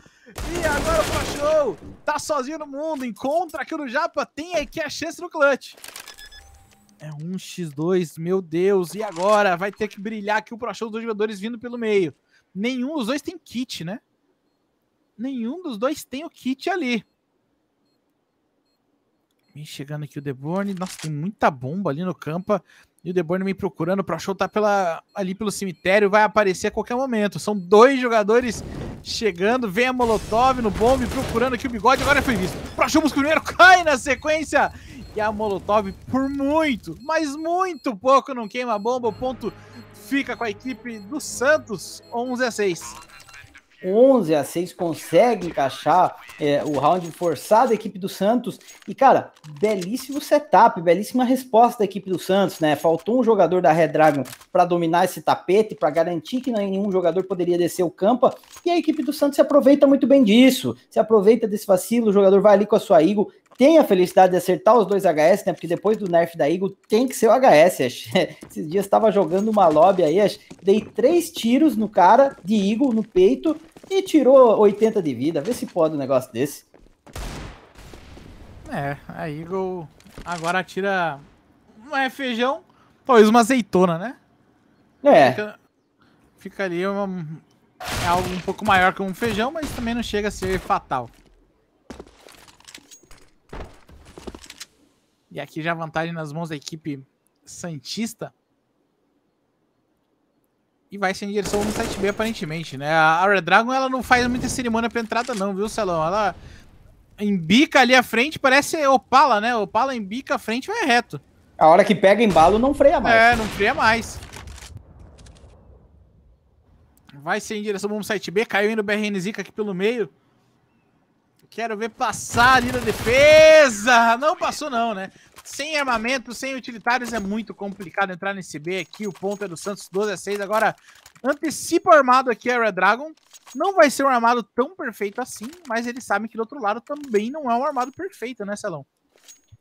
E agora o Pro Show tá sozinho no mundo. Encontra aqui no Japa, tem aqui a chance no clutch. É 1x2, meu Deus. E agora? Vai ter que brilhar aqui o Pro Show, dois jogadores vindo pelo meio. Nenhum dos dois tem kit, né? Nenhum dos dois tem o kit ali. Vem chegando aqui o Deborne. Nossa, tem muita bomba ali no campo. E o Deborne me procurando. Pro show tá pela, ali pelo cemitério. Vai aparecer a qualquer momento. São dois jogadores chegando. Vem a Molotov no bombe procurando aqui o bigode. Agora foi visto. Pro show busca primeiro. Cai na sequência. E a Molotov, por muito, mas muito pouco, não queima a bomba. O ponto fica com a equipe do Santos. 11 a 6. 11 a 6 consegue encaixar é, o round forçado da equipe do Santos. E, cara, belíssimo setup, belíssima resposta da equipe do Santos, né? Faltou um jogador da Red Dragon para dominar esse tapete, para garantir que nenhum jogador poderia descer o campo. E a equipe do Santos se aproveita muito bem disso, se aproveita desse vacilo. O jogador vai ali com a sua Eagle, tem a felicidade de acertar os dois HS, né? Porque depois do nerf da Eagle tem que ser o HS. Acho. Esses dias estava jogando uma lobby aí, acho. dei três tiros no cara de Eagle no peito e tirou 80 de vida. Vê se pode um negócio desse. É, a Eagle agora tira. Não é feijão, pois uma azeitona, né? É. Fica, ali uma, é algo um pouco maior que um feijão, mas também não chega a ser fatal. E aqui já vantagem nas mãos da equipe Santista. E vai ser em direção ao 7B, aparentemente, né? A Red Dragon, ela não faz muita cerimônia pra entrada, não, viu, Celão? Ela embica ali à frente, parece Opala, né? Opala embica à frente e vai reto. A hora que pega embalo, não freia mais. É, não freia mais. Vai ser em direção ao 7B, caiu indo o BRN Zika aqui pelo meio. Quero ver passar ali na defesa. Não passou não, né? Sem armamento, sem utilitários, é muito complicado entrar nesse B aqui. O ponto é do Santos 12 a 6. Agora, antecipa o armado aqui a Red Dragon. Não vai ser um armado tão perfeito assim, mas eles sabem que do outro lado também não é um armado perfeito, né, Celão?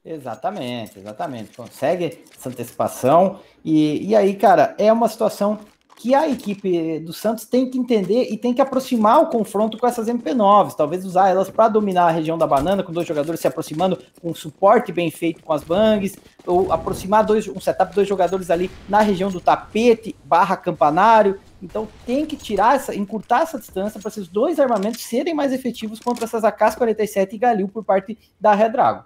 Exatamente, exatamente. Consegue essa antecipação. E, e aí, cara, é uma situação que a equipe do Santos tem que entender e tem que aproximar o confronto com essas MP9s, talvez usar elas para dominar a região da banana, com dois jogadores se aproximando, com um suporte bem feito com as bangs, ou aproximar dois, um setup dois jogadores ali na região do tapete barra campanário. Então tem que tirar essa, encurtar essa distância para esses dois armamentos serem mais efetivos contra essas AK-47 e Galil por parte da Redrago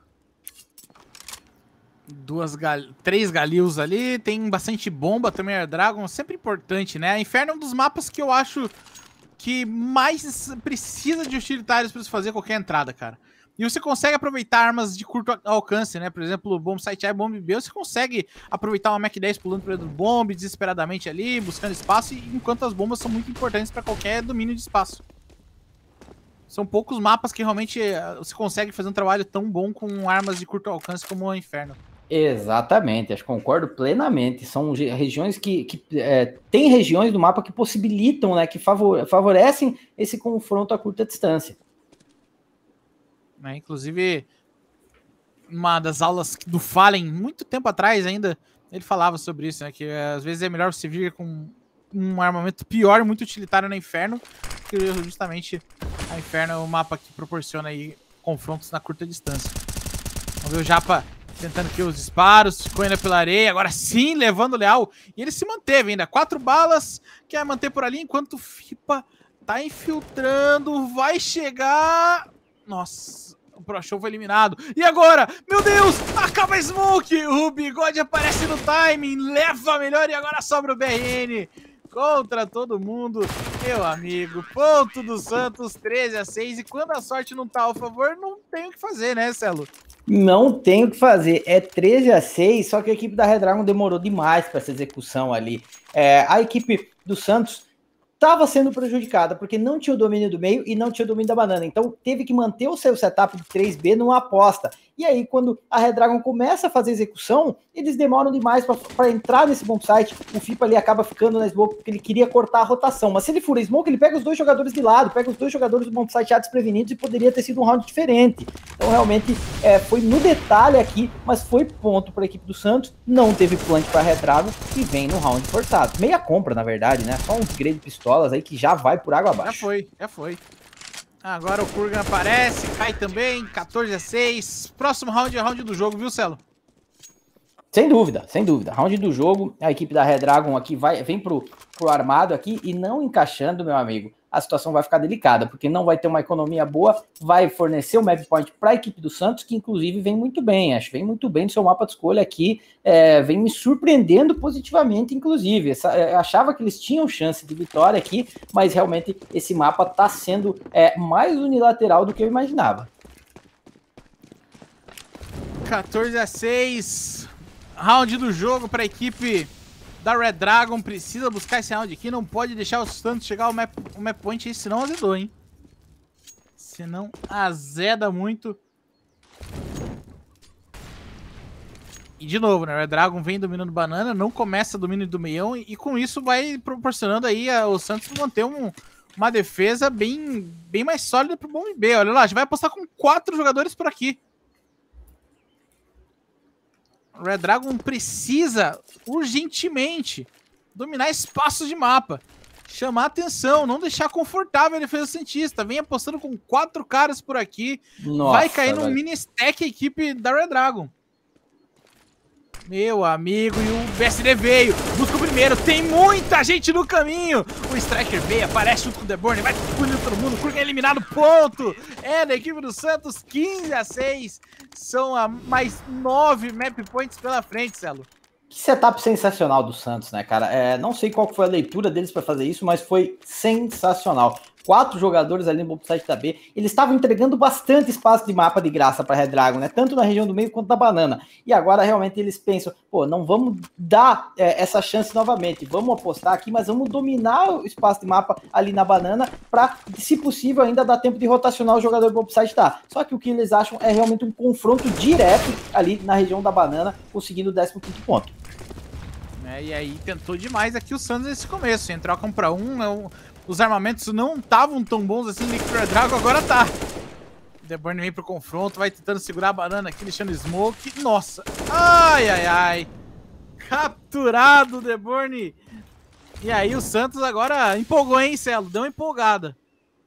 duas gal... três galios ali, tem bastante bomba também, Air Dragon, sempre importante, né? A Inferno é um dos mapas que eu acho que mais precisa de utilitários para fazer qualquer entrada, cara. E você consegue aproveitar armas de curto alcance, né? Por exemplo, bomb site A e bomb B, você consegue aproveitar uma Mac 10 pulando pelo bomb desesperadamente ali, buscando espaço, enquanto as bombas são muito importantes para qualquer domínio de espaço. São poucos mapas que realmente eh, você consegue fazer um trabalho tão bom com armas de curto alcance como o Inferno. Exatamente, acho concordo plenamente. São regiões que, que é, tem regiões do mapa que possibilitam, né, que favorecem esse confronto a curta distância. É, inclusive, uma das aulas do Fallen, muito tempo atrás ainda, ele falava sobre isso, né, que é, às vezes é melhor você vir com um armamento pior muito utilitário no Inferno, que justamente a Inferno é o mapa que proporciona aí confrontos na curta distância. Vamos ver o Japa Tentando aqui os disparos, ficou ainda pela areia, agora sim, levando o Leal. E ele se manteve ainda, quatro balas, quer manter por ali, enquanto o Fipa tá infiltrando, vai chegar... Nossa, o Prochou foi eliminado. E agora? Meu Deus! Acaba a Smoke! O Bigode aparece no timing, leva melhor e agora sobra o BRN. Contra todo mundo. Meu amigo, ponto do Santos, 13 a 6. E quando a sorte não tá ao favor, não tem o que fazer, né, Celo? Não tem o que fazer. É 13 a 6, só que a equipe da Red Dragon demorou demais para essa execução ali. É, a equipe do Santos estava sendo prejudicada, porque não tinha o domínio do meio e não tinha o domínio da banana. Então teve que manter o seu setup de 3B numa aposta. E aí, quando a Redragon começa a fazer execução, eles demoram demais para entrar nesse bom site. O FIPA ali acaba ficando na smoke porque ele queria cortar a rotação. Mas se ele fura a smoke, ele pega os dois jogadores de lado, pega os dois jogadores do bom site já desprevenidos e poderia ter sido um round diferente. Então, realmente, é, foi no detalhe aqui, mas foi ponto para a equipe do Santos. Não teve plant para Redragon e vem no round forçado. Meia compra, na verdade, né? Só um upgrade de pistolas aí que já vai por água abaixo. Já foi, já foi. Agora o Kurgan aparece, cai também, 14 a 6. Próximo round é round do jogo, viu, Celo? Sem dúvida, sem dúvida. Round do jogo, a equipe da Red Dragon aqui vai, vem pro, pro armado aqui e não encaixando, meu amigo, a situação vai ficar delicada, porque não vai ter uma economia boa, vai fornecer o map point para a equipe do Santos, que inclusive vem muito bem, acho, vem muito bem no seu mapa de escolha aqui, é, vem me surpreendendo positivamente, inclusive. Essa, é, eu achava que eles tinham chance de vitória aqui, mas realmente esse mapa está sendo é, mais unilateral do que eu imaginava. 14 a 6 round do jogo para a equipe da Red Dragon. Precisa buscar esse round aqui. Não pode deixar os Santos chegar ao map, o map point aí, senão azedou, hein? Senão azeda muito. E de novo, né? Red Dragon vem dominando banana, não começa domínio do meião. E, e com isso vai proporcionando aí ao Santos manter um, uma defesa bem, bem mais sólida pro Bom B. Olha lá, a gente vai apostar com quatro jogadores por aqui. Red Dragon precisa urgentemente dominar espaços de mapa. Chamar atenção, não deixar confortável a defesa cientista. Vem apostando com quatro caras por aqui. Nossa, vai cair no mini stack a equipe da Red Dragon. Meu amigo, e o BSD veio. Busca o primeiro. Tem muita gente no caminho. O Striker B aparece junto com o Deborn, vai punir todo mundo. Kurgan é eliminado, ponto. É, da equipe do Santos, 15 a 6. São a mais 9 map points pela frente, Celo. Que setup sensacional do Santos, né, cara? É, não sei qual foi a leitura deles para fazer isso, mas foi sensacional quatro jogadores ali no site da B. Eles estavam entregando bastante espaço de mapa de graça para Red Dragon, né? Tanto na região do meio quanto da banana. E agora realmente eles pensam, pô, não vamos dar é, essa chance novamente. Vamos apostar aqui, mas vamos dominar o espaço de mapa ali na banana para, se possível, ainda dar tempo de rotacionar o jogador do site tá. Só que o que eles acham é realmente um confronto direto ali na região da banana, conseguindo o 15 ponto. É, e aí tentou demais aqui o Santos nesse começo. Em troca um para é um, os armamentos não estavam tão bons assim, Liquid Dragon agora tá. The Burn vem pro confronto, vai tentando segurar a banana aqui, deixando smoke. Nossa! Ai, ai, ai! Capturado, The Burn! E aí o Santos agora empolgou, hein, Celo? Deu uma empolgada.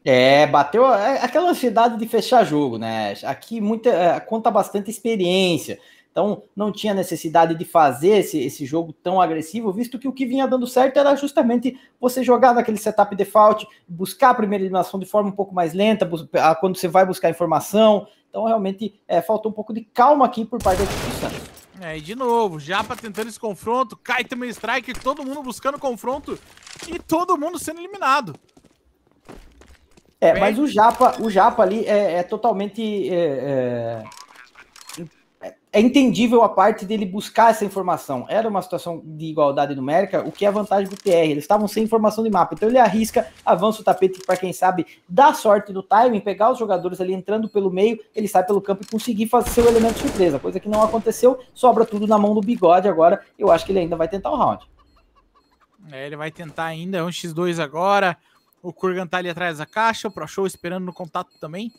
É, bateu é, aquela ansiedade de fechar jogo, né? Aqui muita, é, conta bastante experiência. Então, não tinha necessidade de fazer esse, esse jogo tão agressivo, visto que o que vinha dando certo era justamente você jogar naquele setup default, buscar a primeira eliminação de forma um pouco mais lenta, ah, quando você vai buscar informação. Então, realmente, é, faltou um pouco de calma aqui por parte da equipe do Santos. É, e de novo, Japa tentando esse confronto, cai também strike, todo mundo buscando confronto e todo mundo sendo eliminado. É, mas o Japa, o Japa ali é, é totalmente é, é é entendível a parte dele buscar essa informação. Era uma situação de igualdade numérica, o que é a vantagem do PR. Eles estavam sem informação de mapa, então ele arrisca, avança o tapete para quem sabe dar sorte no timing, pegar os jogadores ali entrando pelo meio, ele sai pelo campo e conseguir fazer seu elemento surpresa, coisa que não aconteceu, sobra tudo na mão do bigode agora. Eu acho que ele ainda vai tentar o round. É, ele vai tentar ainda, é um X2 agora. O Kurgan tá ali atrás da caixa, o Pro Show esperando no contato também.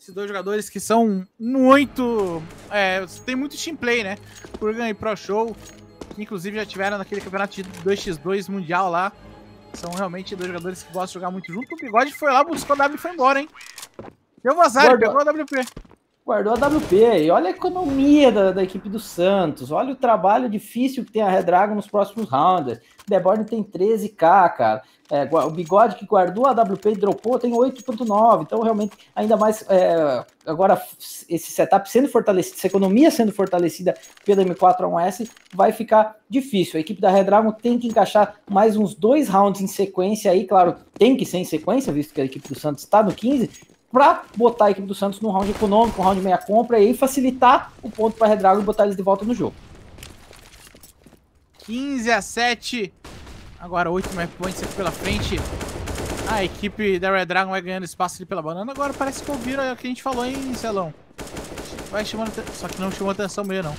Esses dois jogadores que são muito. É, tem muito team play, né? Kurgan e Pro Show, que inclusive já tiveram naquele campeonato de 2x2 mundial lá. São realmente dois jogadores que gostam de jogar muito junto. O Bigode foi lá, buscou a W e foi embora, hein? Deu um azar, guardou, pegou a WP. Guardou a WP. E olha a economia da, da, equipe do Santos. Olha o trabalho difícil que tem a Red Dragon nos próximos rounds. Deborn tem 13k, cara. É, o Bigode que guardou a WP e dropou tem 8,9. Então, realmente, ainda mais é, agora esse setup sendo fortalecido, essa economia sendo fortalecida pelo M4 A1S, vai ficar difícil. A equipe da Red Dragon tem que encaixar mais uns dois rounds em sequência aí, claro, tem que ser em sequência, visto que a equipe do Santos está no 15, para botar a equipe do Santos num round econômico, um round meia compra e facilitar o ponto para a Red Dragon e botar eles de volta no jogo. 15 a 7 Agora oito map points aqui pela frente. A equipe da Red Dragon vai ganhando espaço ali pela banana. Agora parece que ouviram o que a gente falou, hein, Celão? Vai chamando... Só que não chamou atenção meio, não.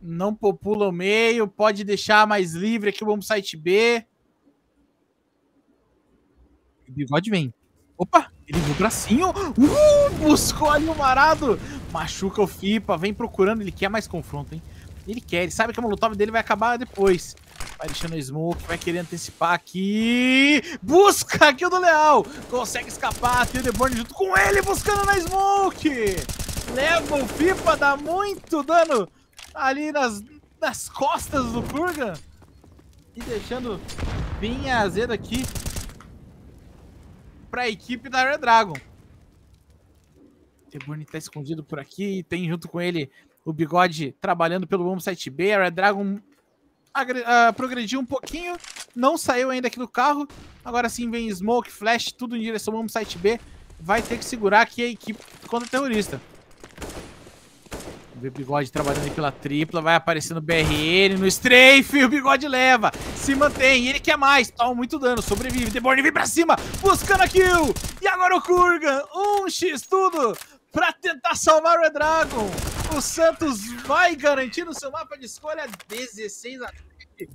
Não popula o meio. Pode deixar mais livre aqui o site B. O bigode vem. Opa, ele viu o bracinho. Uh, buscou ali o marado. Machuca o Fipa, vem procurando. Ele quer mais confronto, hein? Ele quer, ele sabe que a molotov dele vai acabar depois. Alexandre Smoke vai querer antecipar aqui. Busca aqui o do Leal. Consegue escapar. Tem o Deborn junto com ele buscando na Smoke. Leva o Pipa, dá muito dano ali nas, nas costas do Kurgan. E deixando bem azedo aqui para a equipe da Red Dragon. Deborn tá escondido por aqui tem junto com ele o Bigode trabalhando pelo Bomb B. A Red Dragon uh, progrediu um pouquinho, não saiu ainda aqui do carro. Agora sim vem Smoke, Flash, tudo em direção ao site B. Vai ter que segurar aqui a equipe contra o terrorista. o Bigode trabalhando pela tripla, vai aparecendo BRN no strafe, o Bigode leva, se mantém, ele quer mais, toma muito dano, sobrevive, Deborn vem pra cima, buscando a kill, e agora o Kurgan, um x tudo pra tentar salvar o Dragon. O Santos vai garantir no seu mapa de escolha 16 a 7.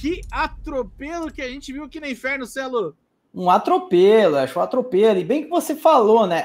Que atropelo que a gente viu aqui no Inferno, Celo. Um atropelo, acho um atropelo. E bem que você falou, né?